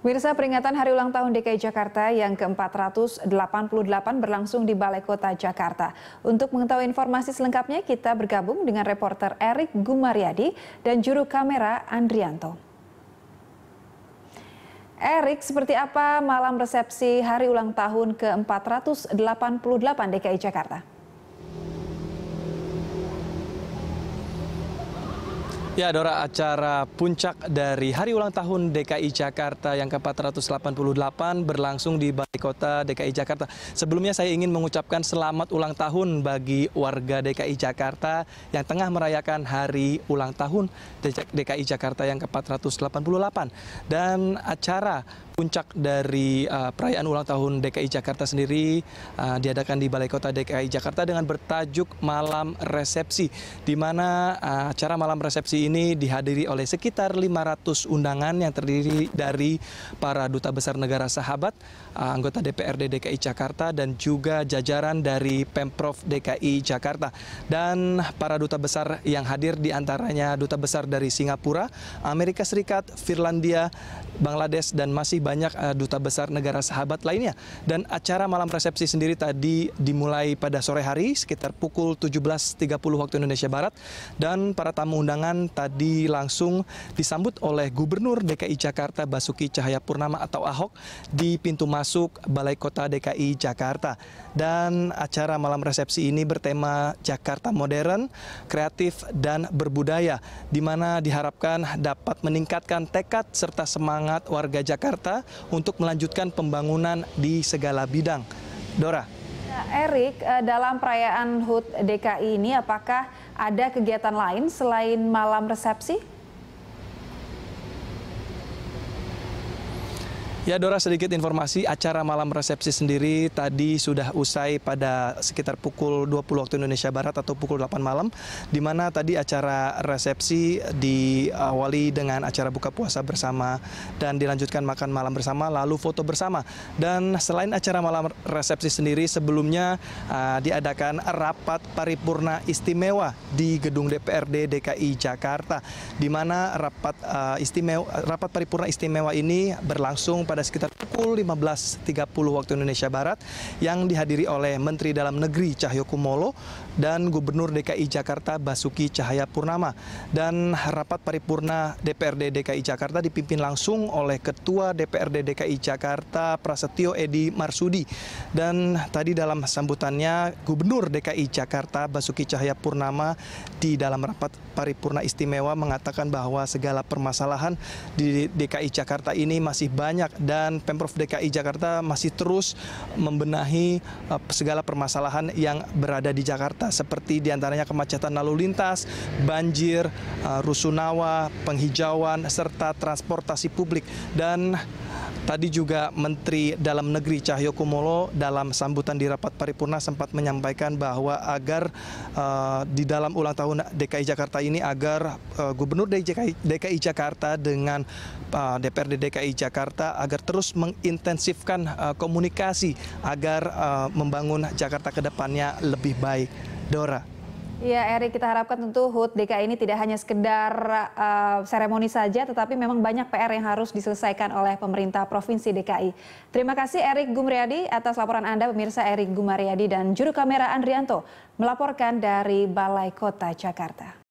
Mirsa peringatan Hari Ulang Tahun DKI Jakarta yang ke-488 berlangsung di Balai Kota Jakarta. Untuk mengetahui informasi selengkapnya, kita bergabung dengan reporter Erik Gumaryadi dan juru kamera Andrianto. Erik, seperti apa malam resepsi Hari Ulang Tahun ke-488 DKI Jakarta? Ya, Dora, acara puncak dari Hari Ulang Tahun DKI Jakarta yang ke-488 berlangsung di Balai Kota DKI Jakarta. Sebelumnya saya ingin mengucapkan selamat ulang tahun bagi warga DKI Jakarta yang tengah merayakan Hari Ulang Tahun DKI Jakarta yang ke-488. Dan acara puncak dari uh, perayaan ulang tahun DKI Jakarta sendiri uh, diadakan di Balai Kota DKI Jakarta dengan bertajuk Malam Resepsi, di mana uh, acara malam resepsi ini dihadiri oleh sekitar 500 undangan yang terdiri dari para duta besar negara sahabat, eh, anggota DPRD DKI Jakarta dan juga jajaran dari Pemprov DKI Jakarta. Dan para duta besar yang hadir diantaranya duta besar dari Singapura, Amerika Serikat, Finlandia, Bangladesh dan masih banyak eh, duta besar negara sahabat lainnya. Dan acara malam resepsi sendiri tadi dimulai pada sore hari sekitar pukul 17.30 waktu Indonesia Barat dan para tamu undangan tadi langsung disambut oleh Gubernur DKI Jakarta Basuki Cahayapurnama atau Ahok di pintu masuk Balai Kota DKI Jakarta. Dan acara malam resepsi ini bertema Jakarta modern, kreatif dan berbudaya di mana diharapkan dapat meningkatkan tekad serta semangat warga Jakarta untuk melanjutkan pembangunan di segala bidang. Dora ya, Erik, eh, dalam perayaan HUT DKI ini apakah ada kegiatan lain selain malam resepsi? Ya Dora sedikit informasi acara malam resepsi sendiri tadi sudah usai pada sekitar pukul 20 waktu Indonesia Barat atau pukul 8 malam di mana tadi acara resepsi diawali dengan acara buka puasa bersama dan dilanjutkan makan malam bersama lalu foto bersama dan selain acara malam resepsi sendiri sebelumnya uh, diadakan rapat paripurna istimewa di gedung DPRD DKI Jakarta di mana rapat uh, istimewa rapat paripurna istimewa ini berlangsung pada sekitar pukul 15.30 waktu Indonesia Barat yang dihadiri oleh Menteri Dalam Negeri Cahyokumolo dan Gubernur DKI Jakarta Basuki Cahaya Purnama. Dan rapat paripurna DPRD DKI Jakarta dipimpin langsung oleh Ketua DPRD DKI Jakarta Prasetyo Edi Marsudi. Dan tadi dalam sambutannya Gubernur DKI Jakarta Basuki Cahaya Purnama di dalam rapat paripurna istimewa mengatakan bahwa segala permasalahan di DKI Jakarta ini masih banyak dan Pemprov DKI Jakarta masih terus membenahi eh, segala permasalahan yang berada di Jakarta seperti diantaranya kemacetan lalu lintas, banjir, eh, rusunawa, penghijauan, serta transportasi publik dan Tadi juga Menteri Dalam Negeri Cahyokumolo dalam sambutan di rapat paripurna sempat menyampaikan bahwa agar uh, di dalam ulang tahun DKI Jakarta ini agar uh, Gubernur DKI, DKI Jakarta dengan uh, eh, DPRD DKI Jakarta agar terus mengintensifkan uh, komunikasi agar uh, membangun Jakarta ke depannya lebih baik. Dora. Iya Eri, kita harapkan tentu HUT DKI ini tidak hanya sekedar uh, seremoni saja, tetapi memang banyak PR yang harus diselesaikan oleh pemerintah Provinsi DKI. Terima kasih Erik Gumriadi atas laporan Anda, pemirsa Erik Gumariadi dan juru kamera Andrianto melaporkan dari Balai Kota Jakarta.